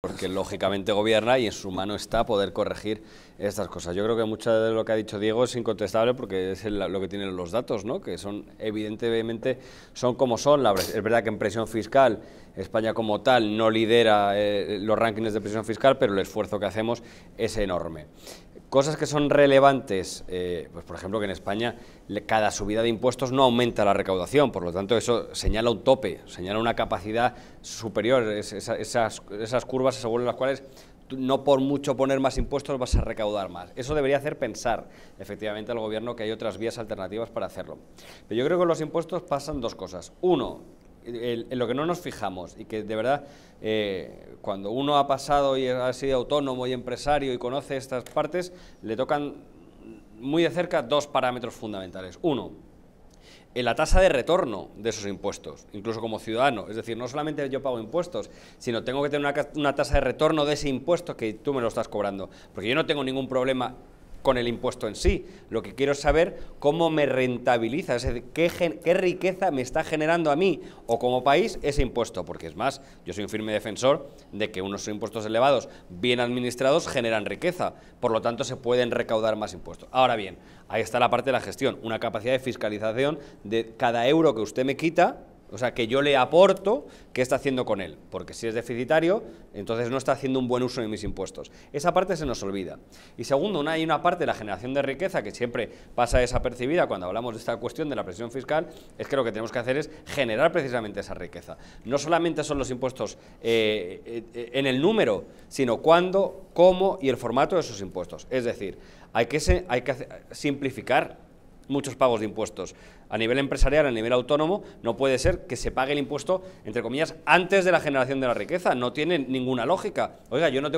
porque lógicamente gobierna y en su mano está poder corregir estas cosas. Yo creo que mucho de lo que ha dicho Diego es incontestable porque es lo que tienen los datos, ¿no? que son evidentemente son como son. es verdad que en presión fiscal España como tal no lidera eh, los rankings de presión fiscal, pero el esfuerzo que hacemos es enorme. Cosas que son relevantes, eh, pues por ejemplo que en España cada subida de impuestos no aumenta la recaudación, por lo tanto eso señala un tope, señala una capacidad superior, esas curvas según las cuales no por mucho poner más impuestos vas a recaudar más. Eso debería hacer pensar efectivamente al gobierno que hay otras vías alternativas para hacerlo. Pero yo creo que con los impuestos pasan dos cosas. Uno, en lo que no nos fijamos y que de verdad eh, cuando uno ha pasado y ha sido autónomo y empresario y conoce estas partes, le tocan muy de cerca dos parámetros fundamentales. Uno, en la tasa de retorno de esos impuestos, incluso como ciudadano. Es decir, no solamente yo pago impuestos, sino tengo que tener una, tasa de retorno de ese impuesto que tú me lo estás cobrando. Porque yo no tengo ningún problema con el impuesto en sí. Lo que quiero es saber cómo me rentabiliza, es decir, qué, qué riqueza me está generando a mí o como país ese impuesto. Porque es más, yo soy un firme defensor de que unos impuestos elevados, bien administrados, generan riqueza. Por lo tanto, se pueden recaudar más impuestos. Ahora bien, ahí está la parte de la gestión, una capacidad de fiscalización de cada euro que usted me quita o sea, que yo le aporto qué está haciendo con él, porque si es deficitario, entonces no está haciendo un buen uso de mis impuestos. Esa parte se nos olvida. Y segundo, una, hay una parte de la generación de riqueza que siempre pasa desapercibida cuando hablamos de esta cuestión de la presión fiscal, es que lo que tenemos que hacer es generar precisamente esa riqueza. No solamente son los impuestos eh, eh, en el número, sino cuándo, cómo y el formato de esos impuestos. Es decir, hay que simplificar muchos pagos de impuestos. A nivel empresarial, a nivel autónomo, no puede ser que se pague el impuesto, entre comillas, antes de la generación de la riqueza. No tiene ninguna lógica. Oiga, yo no